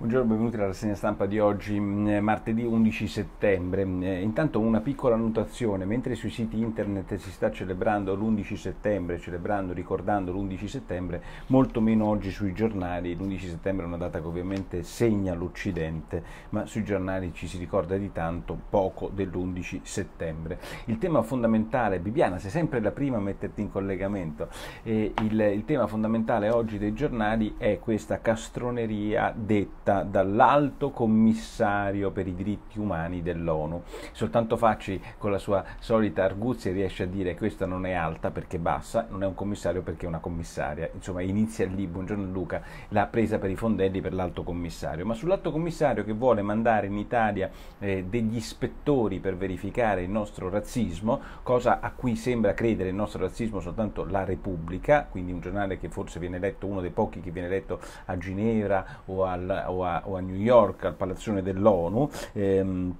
Buongiorno, benvenuti alla rassegna stampa di oggi, mm, martedì 11 settembre. Eh, intanto una piccola annotazione, mentre sui siti internet si sta celebrando l'11 settembre, celebrando, ricordando l'11 settembre, molto meno oggi sui giornali, l'11 settembre è una data che ovviamente segna l'Occidente, ma sui giornali ci si ricorda di tanto poco dell'11 settembre. Il tema fondamentale, Bibiana, sei sempre la prima a metterti in collegamento, eh, il, il tema fondamentale oggi dei giornali è questa castroneria detta fatta dall'alto commissario per i diritti umani dell'ONU. Soltanto Facci con la sua solita arguzia riesce a dire questa non è alta perché bassa, non è un commissario perché è una commissaria. Insomma inizia lì, buongiorno Luca, la presa per i fondelli per l'alto commissario. Ma sull'alto commissario che vuole mandare in Italia eh, degli ispettori per verificare il nostro razzismo, cosa a cui sembra credere il nostro razzismo soltanto la Repubblica, quindi un giornale che forse viene letto, uno dei pochi che viene letto a Ginevra o al... O o a, o a New York al palazzone dell'ONU, ehm,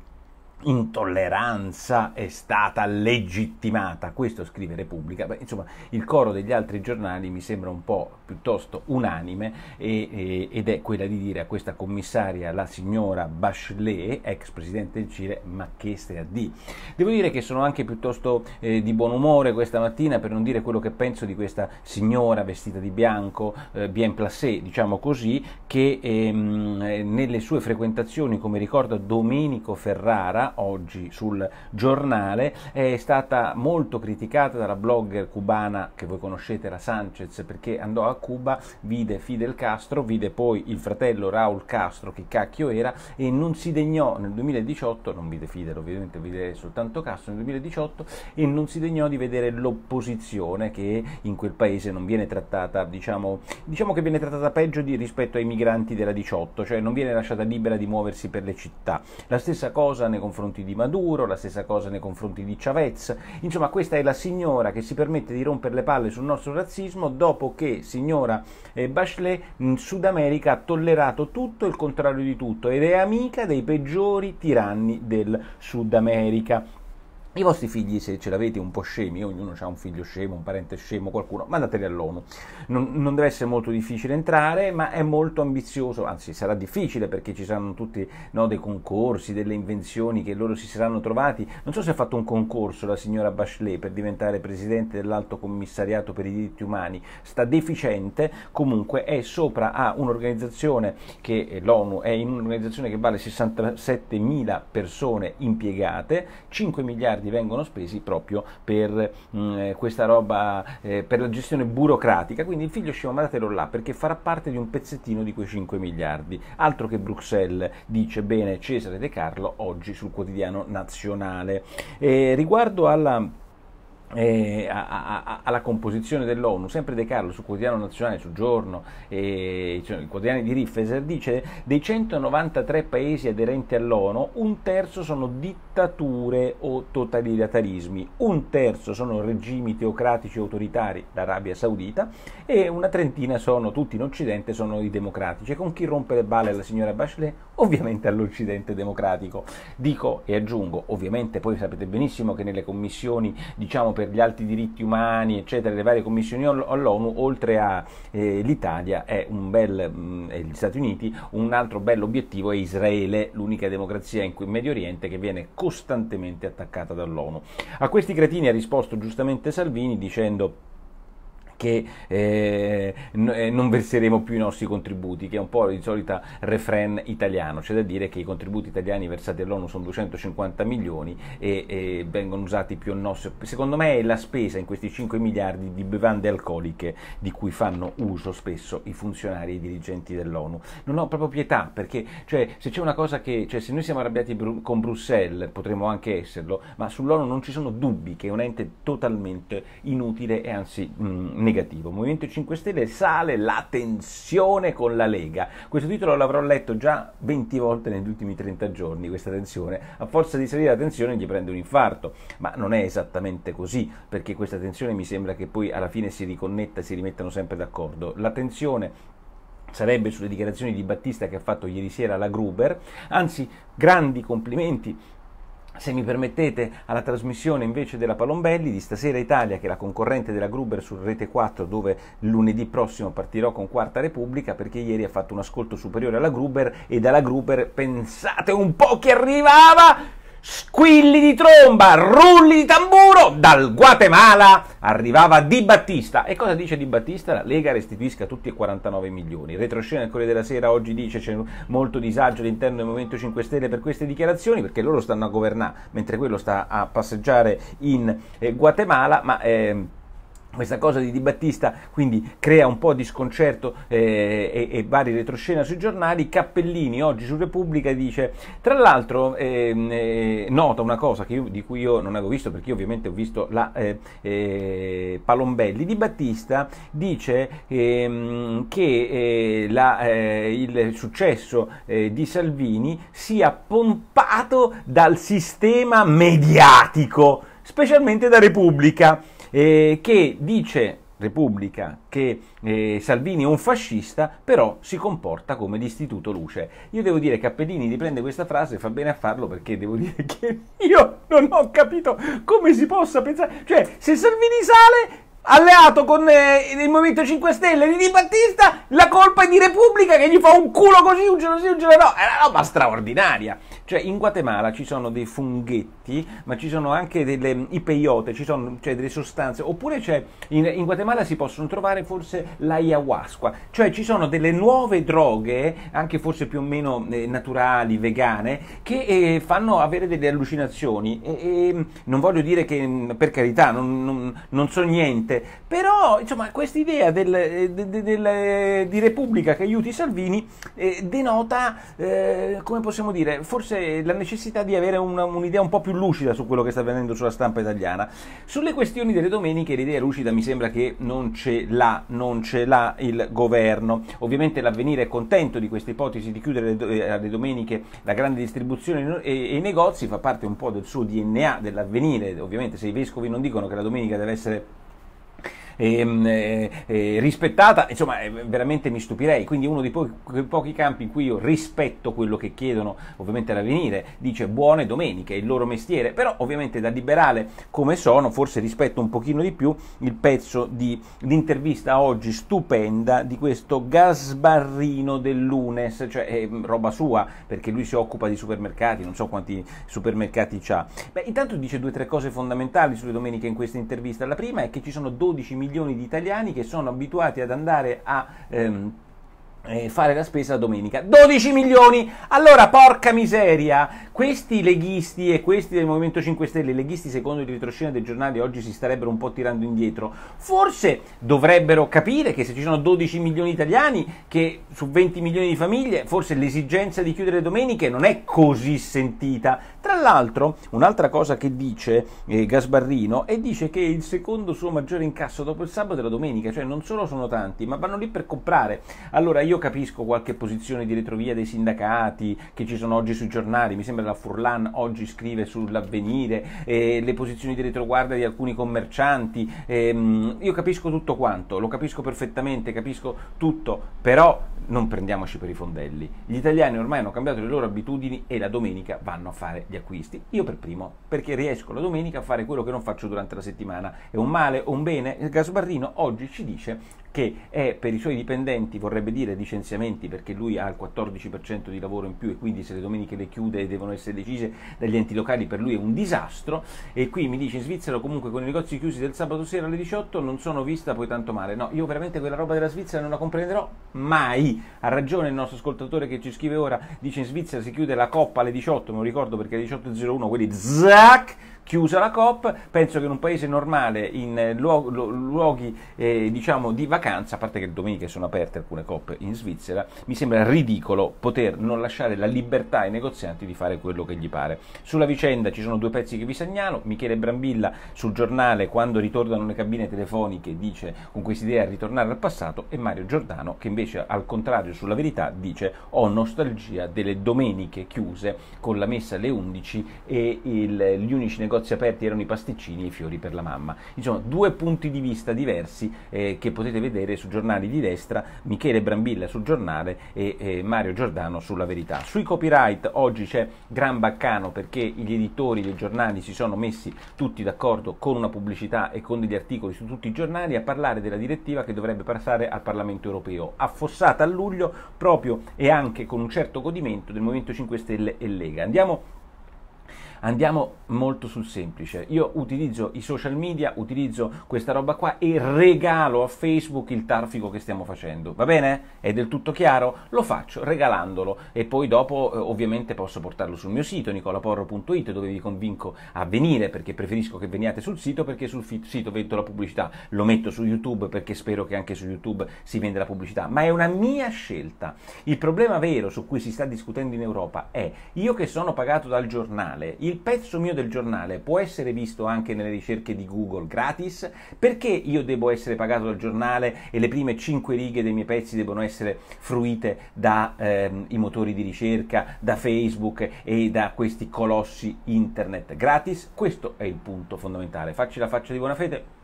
intolleranza è stata legittimata, questo scrive Repubblica, Beh, insomma il coro degli altri giornali mi sembra un po' piuttosto unanime e, e, ed è quella di dire a questa commissaria, la signora Bachelet, ex presidente del Cile, ma che stai a di. Devo dire che sono anche piuttosto eh, di buon umore questa mattina per non dire quello che penso di questa signora vestita di bianco, eh, bien placé, diciamo così, che ehm, nelle sue frequentazioni, come ricorda Domenico Ferrara oggi sul giornale, è stata molto criticata dalla blogger cubana che voi conoscete, la Sanchez, perché andò a Cuba vide Fidel Castro, vide poi il fratello Raul Castro, che cacchio era, e non si degnò nel 2018, non vide Fidel ovviamente, vide soltanto Castro nel 2018, e non si degnò di vedere l'opposizione che in quel paese non viene trattata, diciamo, diciamo che viene trattata peggio di, rispetto ai migranti della 18, cioè non viene lasciata libera di muoversi per le città. La stessa cosa nei confronti di Maduro, la stessa cosa nei confronti di Chavez, insomma questa è la signora che si permette di rompere le palle sul nostro razzismo dopo che, signora signora eh, Bachelet in Sud America ha tollerato tutto il contrario di tutto ed è amica dei peggiori tiranni del Sud America. I vostri figli, se ce l'avete un po' scemi, ognuno ha un figlio scemo, un parente scemo, qualcuno, mandateli all'ONU. Non, non, deve essere molto difficile entrare, ma è molto ambizioso, anzi sarà difficile perché ci saranno tutti no, dei concorsi, delle invenzioni che loro si saranno trovati. Non so se ha fatto un concorso la signora Bachelet per diventare presidente dell'Alto Commissariato per i diritti umani, sta deficiente, comunque è sopra a un'organizzazione che eh, l'ONU è in un'organizzazione che vale 67 mila persone impiegate, 5 miliardi miliardi vengono spesi proprio per mh, mm, eh, questa roba, eh, per la gestione burocratica, quindi il figlio scemo mandatelo là perché farà parte di un pezzettino di quei 5 miliardi. Altro che Bruxelles, dice bene Cesare De Carlo oggi sul quotidiano nazionale. Eh, riguardo alla eh, a, a, alla composizione dell'ONU, sempre De Carlo su Quotidiano Nazionale, su Giorno, eh, cioè, i quotidiani di Riffeser, dice dei 193 paesi aderenti all'ONU un terzo sono dittature o totalitarismi, un terzo sono regimi teocratici autoritari, l'Arabia Saudita, e una trentina sono, tutti in Occidente, sono i democratici. E con chi rompe le balle la signora Bachelet? Ovviamente all'Occidente democratico. Dico e aggiungo, ovviamente poi sapete benissimo che nelle commissioni, diciamo, per gli alti diritti umani, eccetera, le varie commissioni all'ONU, oltre all'Italia eh, mm, e gli Stati Uniti, un altro bel obiettivo è Israele, l'unica democrazia in, cui, in Medio Oriente che viene costantemente attaccata dall'ONU. A questi cretini ha risposto giustamente Salvini dicendo che eh, eh, non verseremo più i nostri contributi, che è un po' di solita refrain italiano, c'è da dire che i contributi italiani versati all'ONU sono 250 milioni e, e vengono usati più o nostro. Secondo me è la spesa in questi 5 miliardi di bevande alcoliche di cui fanno uso spesso i funzionari e i dirigenti dell'ONU. Non ho proprio pietà perché cioè, se c'è una cosa che, cioè, se noi siamo arrabbiati con Bruxelles, potremmo anche esserlo, ma sull'ONU non ci sono dubbi che è un ente totalmente inutile e anzi mh, negativo. Movimento 5 Stelle sale la tensione con la Lega. Questo titolo l'avrò letto già 20 volte negli ultimi 30 giorni, questa tensione. A forza di salire la tensione gli prende un infarto, ma non è esattamente così, perché questa tensione mi sembra che poi alla fine si riconnetta e si rimettano sempre d'accordo. La tensione sarebbe sulle dichiarazioni di Battista che ha fatto ieri sera la Gruber, anzi grandi complimenti se mi permettete, alla trasmissione invece della Palombelli di Stasera Italia, che è la concorrente della Gruber su Rete 4, dove lunedì prossimo partirò con Quarta Repubblica, perché ieri ha fatto un ascolto superiore alla Gruber e dalla Gruber pensate un po' che arrivava squilli di tromba, rulli di tamburo, dal Guatemala arrivava Di Battista. E cosa dice Di Battista? La Lega restituisca tutti e 49 milioni. retroscena del Corriere della Sera oggi dice c'è molto disagio all'interno del Movimento 5 Stelle per queste dichiarazioni, perché loro stanno a governare, mentre quello sta a passeggiare in eh, Guatemala, ma... Eh, questa cosa di Di Battista quindi crea un po' di sconcerto eh, e, e, vari retroscena sui giornali. Cappellini oggi su Repubblica dice, tra l'altro ehm, eh, nota una cosa io, di cui io non avevo visto perché io ovviamente ho visto la eh, eh Palombelli, Di Battista dice ehm, che eh, la, eh, il successo di Salvini sia pompato dal sistema mediatico specialmente da Repubblica, eh, che dice Repubblica che eh, Salvini è un fascista, però si comporta come l'istituto luce. Io devo dire che Appellini riprende questa frase e fa bene a farlo perché devo dire che io non ho capito come si possa pensare. Cioè, se Salvini sale, alleato con eh, il Movimento 5 Stelle di Di Battista, la colpa è di Repubblica che gli fa un culo così, un gelo sì, un gelo no. È una roba straordinaria. Cioè in Guatemala ci sono dei funghetti, ma ci sono anche delle mm, ipeiote, ci sono cioè, delle sostanze, oppure in, in, Guatemala si possono trovare forse l'ayahuasca, cioè ci sono delle nuove droghe, anche forse più o meno eh, naturali, vegane, che eh, fanno avere delle allucinazioni. E, e, mm, non voglio dire che mm, per carità non, non, non so niente, però insomma questa idea del, eh, de, de, de, eh, di Repubblica che aiuti Salvini eh, denota, eh, come possiamo dire, forse forse la necessità di avere una, un'idea un po' più lucida su quello che sta avvenendo sulla stampa italiana. Sulle questioni delle domeniche l'idea lucida mi sembra che non ce l'ha, non ce l'ha il governo. Ovviamente l'avvenire è contento di questa ipotesi di chiudere le, eh, le domeniche la grande distribuzione e, e i negozi, fa parte un po' del suo DNA dell'avvenire. Ovviamente se i vescovi non dicono che la domenica deve essere Ehm, eh, eh, rispettata, insomma eh, veramente mi stupirei, quindi uno dei pochi, pochi campi in cui io rispetto quello che chiedono ovviamente all'avvenire, dice buone domeniche, il loro mestiere, però ovviamente da liberale come sono forse rispetto un pochino di più il pezzo di l'intervista oggi stupenda di questo Gasbarrino dell'UNES, cioè eh, roba sua perché lui si occupa di supermercati, non so quanti supermercati c'ha. Beh, intanto dice due o tre cose fondamentali sulle domeniche in questa intervista, la prima è che ci sono 12 milioni milioni di italiani che sono abituati ad andare a... Ehm, eh, fare la spesa domenica 12 milioni allora porca miseria questi leghisti e questi del Movimento 5 Stelle leghisti secondo il ritroscena dei giornali oggi si starebbero un po' tirando indietro forse dovrebbero capire che se ci sono 12 milioni di italiani che su 20 milioni di famiglie forse l'esigenza di chiudere domeniche non è così sentita tra l'altro un'altra cosa che dice eh, Gasbarrino è dice che il secondo suo maggiore incasso dopo il sabato è la domenica cioè non solo sono tanti ma vanno lì per comprare allora io io capisco qualche posizione di retrovia dei sindacati che ci sono oggi sui giornali, mi sembra la Furlan oggi scrive sull'avvenire, eh, le posizioni di retroguardia di alcuni commercianti, ehm, io capisco tutto quanto, lo capisco perfettamente, capisco tutto, però non prendiamoci per i fondelli. Gli italiani ormai hanno cambiato le loro abitudini e la domenica vanno a fare gli acquisti. Io per primo, perché riesco la domenica a fare quello che non faccio durante la settimana. È un male o un bene? Il Gasbarrino oggi ci dice che è per i suoi dipendenti, vorrebbe dire licenziamenti perché lui ha il 14% di lavoro in più e quindi se le domeniche le chiude e devono essere decise dagli enti locali per lui è un disastro e qui mi dice in Svizzera comunque con i negozi chiusi del sabato sera alle 18 non sono vista poi tanto male. No, io veramente quella roba della Svizzera non la comprenderò mai. Ha ragione il nostro ascoltatore che ci scrive ora, dice in Svizzera si chiude la coppa alle 18, me lo ricordo perché alle 18.01 quelli zac chiusa la COP, penso che in un paese normale, in eh, luoghi eh, diciamo di vacanza, a parte che domenica sono aperte alcune COP in Svizzera, mi sembra ridicolo poter non lasciare la libertà ai negozianti di fare quello che gli pare. Sulla vicenda ci sono due pezzi che vi segnalo, Michele Brambilla sul giornale quando ritornano le cabine telefoniche dice con quest'idea ritornare al passato e Mario Giordano che invece al contrario sulla verità dice ho nostalgia delle domeniche chiuse con la messa alle 11 e il, gli unici negozi negozi aperti erano i pasticcini e i fiori per la mamma. Insomma, due punti di vista diversi eh, che potete vedere su giornali di destra, Michele Brambilla sul giornale e eh, Mario Giordano sulla verità. Sui copyright oggi c'è gran baccano perché gli editori dei giornali si sono messi tutti d'accordo con una pubblicità e con degli articoli su tutti i giornali a parlare della direttiva che dovrebbe passare al Parlamento europeo, affossata a luglio proprio e anche con un certo godimento del Movimento 5 Stelle e Lega. Andiamo Andiamo molto sul semplice. Io utilizzo i social media, utilizzo questa roba qua e regalo a Facebook il traffico che stiamo facendo. Va bene? È del tutto chiaro? Lo faccio regalandolo e poi dopo eh, ovviamente posso portarlo sul mio sito nicolaporro.it dove vi convinco a venire perché preferisco che veniate sul sito perché sul sito vedo la pubblicità. Lo metto su YouTube perché spero che anche su YouTube si venda la pubblicità, ma è una mia scelta. Il problema vero su cui si sta discutendo in Europa è io che sono pagato dal giornale, il pezzo mio del giornale può essere visto anche nelle ricerche di Google gratis? Perché io devo essere pagato dal giornale e le prime 5 righe dei miei pezzi devono essere fruite dai ehm, motori di ricerca, da Facebook e da questi colossi internet gratis? Questo è il punto fondamentale. Facci la faccia di buona fede.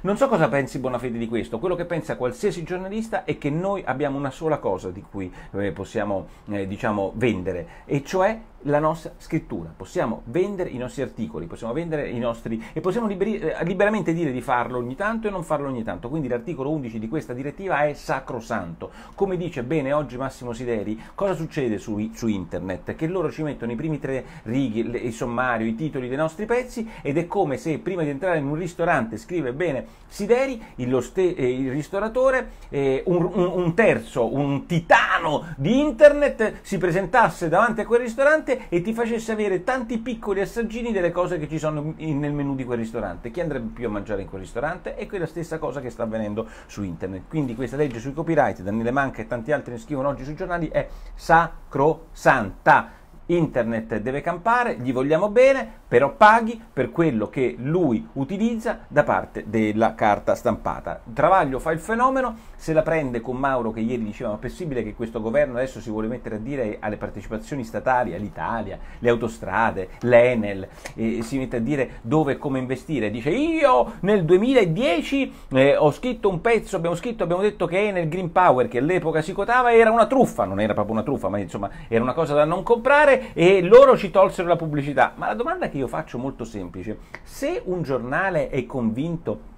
Non so cosa pensi Bonafede di questo, quello che pensa qualsiasi giornalista è che noi abbiamo una sola cosa di cui eh, possiamo eh, diciamo, vendere, e cioè la nostra scrittura, possiamo vendere i nostri articoli, possiamo vendere i nostri e possiamo liberi, eh, liberamente dire di farlo ogni tanto e non farlo ogni tanto. Quindi l'articolo 11 di questa direttiva è sacrosanto. Come dice bene oggi Massimo Sideri, cosa succede su, su internet? Che loro ci mettono i primi tre righi, le, il sommario, i titoli dei nostri pezzi ed è come se prima di entrare in un ristorante scrive bene Sideri, il, ste, eh, il ristoratore, eh, un, un, un terzo, un titano di internet si presentasse davanti a quel ristorante ristorante e ti facesse avere tanti piccoli assaggini delle cose che ci sono in, nel menu di quel ristorante. Chi andrebbe più a mangiare in quel ristorante? E quella stessa cosa che sta avvenendo su internet. Quindi questa legge sui copyright, Daniele Manca e tanti altri ne scrivono oggi sui giornali, è sacrosanta. Internet deve campare, gli vogliamo bene, però paghi per quello che lui utilizza da parte della carta stampata. Travaglio fa il fenomeno, se la prende con Mauro che ieri diceva ma è possibile che questo governo adesso si vuole mettere a dire alle partecipazioni statali, all'Italia, le autostrade, l'Enel, eh, si mette a dire dove e come investire. Dice io nel 2010 eh, ho scritto un pezzo, abbiamo scritto, abbiamo detto che Enel Green Power che all'epoca si quotava era una truffa, non era proprio una truffa, ma insomma era una cosa da non comprare e loro ci tolsero la pubblicità. Ma la domanda che io faccio molto semplice. Se un giornale è convinto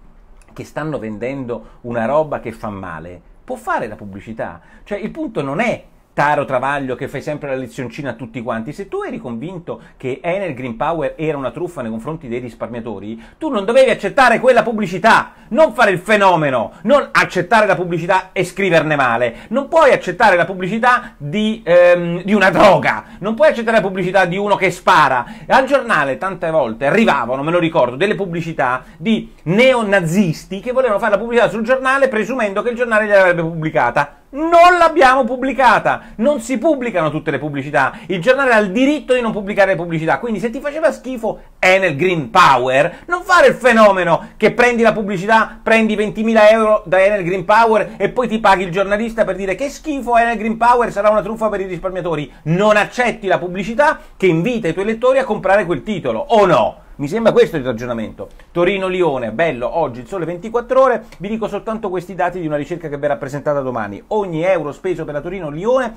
che stanno vendendo una roba che fa male, può fare la pubblicità. Cioè il punto non è caro Travaglio che fai sempre la lezioncina a tutti quanti, se tu eri convinto che Enel Green Power era una truffa nei confronti dei risparmiatori, tu non dovevi accettare quella pubblicità, non fare il fenomeno, non accettare la pubblicità e scriverne male, non puoi accettare la pubblicità di, ehm, di una droga, non puoi accettare la pubblicità di uno che spara. Al giornale tante volte arrivavano, me lo ricordo, delle pubblicità di neonazisti che volevano fare la pubblicità sul giornale presumendo che il giornale gliel'avrebbe pubblicata non l'abbiamo pubblicata. Non si pubblicano tutte le pubblicità. Il giornale ha il diritto di non pubblicare le pubblicità. Quindi se ti faceva schifo è nel Green Power, non fare il fenomeno che prendi la pubblicità, prendi 20.000 euro da Enel Green Power e poi ti paghi il giornalista per dire che schifo Enel Green Power sarà una truffa per i risparmiatori. Non accetti la pubblicità che invita i tuoi lettori a comprare quel titolo, o no? Mi sembra questo il ragionamento. Torino-Lione, bello, oggi il sole 24 ore, vi dico soltanto questi dati di una ricerca che verrà presentata domani. Ogni euro speso per la Torino-Lione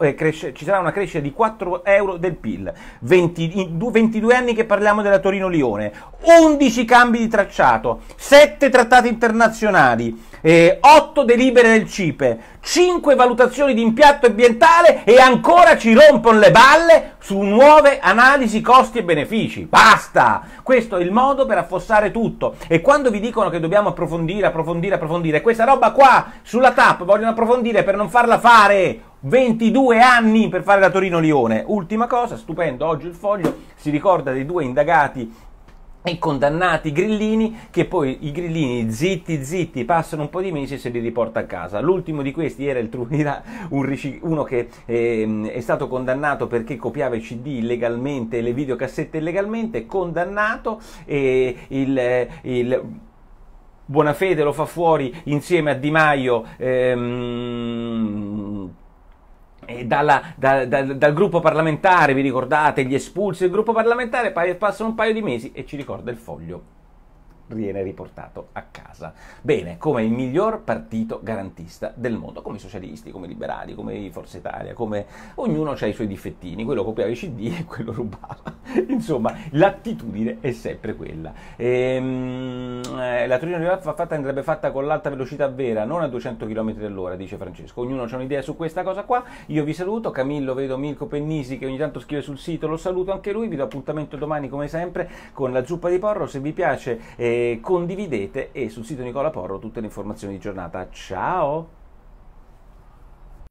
eh, cresce, ci sarà una crescita di 4 euro del PIL. 20, 22 anni che parliamo della Torino-Lione, 11 cambi di tracciato, 7 trattati internazionali, eh, 8 delibere del CIPE, 5 valutazioni di impatto ambientale e ancora ci rompono le balle su nuove analisi costi e benefici. Basta! Questo è il modo per affossare tutto. E quando vi dicono che dobbiamo approfondire, approfondire, approfondire, questa roba qua sulla TAP vogliono approfondire per non farla fare 22 anni per fare la Torino-Lione. Ultima cosa, stupendo, oggi il foglio si ricorda dei due indagati i condannati grillini che poi i grillini zitti zitti passano un po' di mesi e se li riporta a casa l'ultimo di questi era il Truvira un uno che eh, è stato condannato perché copiava i cd illegalmente le videocassette illegalmente condannato e il, il Buonafede lo fa fuori insieme a Di Maio ehm, dalla, da, da, dal gruppo parlamentare, vi ricordate, gli espulsi del gruppo parlamentare, passano un paio di mesi e ci ricorda il foglio viene riportato a casa. Bene, come il miglior partito garantista del mondo, come i socialisti, come i liberali, come i Forza Italia, come ognuno ha i suoi difettini, quello copiava i CD e quello rubava. Insomma, l'attitudine è sempre quella. Ehm, eh, la Torino fatta andrebbe fatta con l'alta velocità vera, non a 200 km all'ora, dice Francesco. Ognuno ha un'idea su questa cosa qua. Io vi saluto, Camillo, vedo Mirko Pennisi che ogni tanto scrive sul sito, lo saluto anche lui, vi do appuntamento domani come sempre con la zuppa di porro, se vi piace. Eh, condividete e sul sito Nicola Porro tutte le informazioni di giornata. Ciao!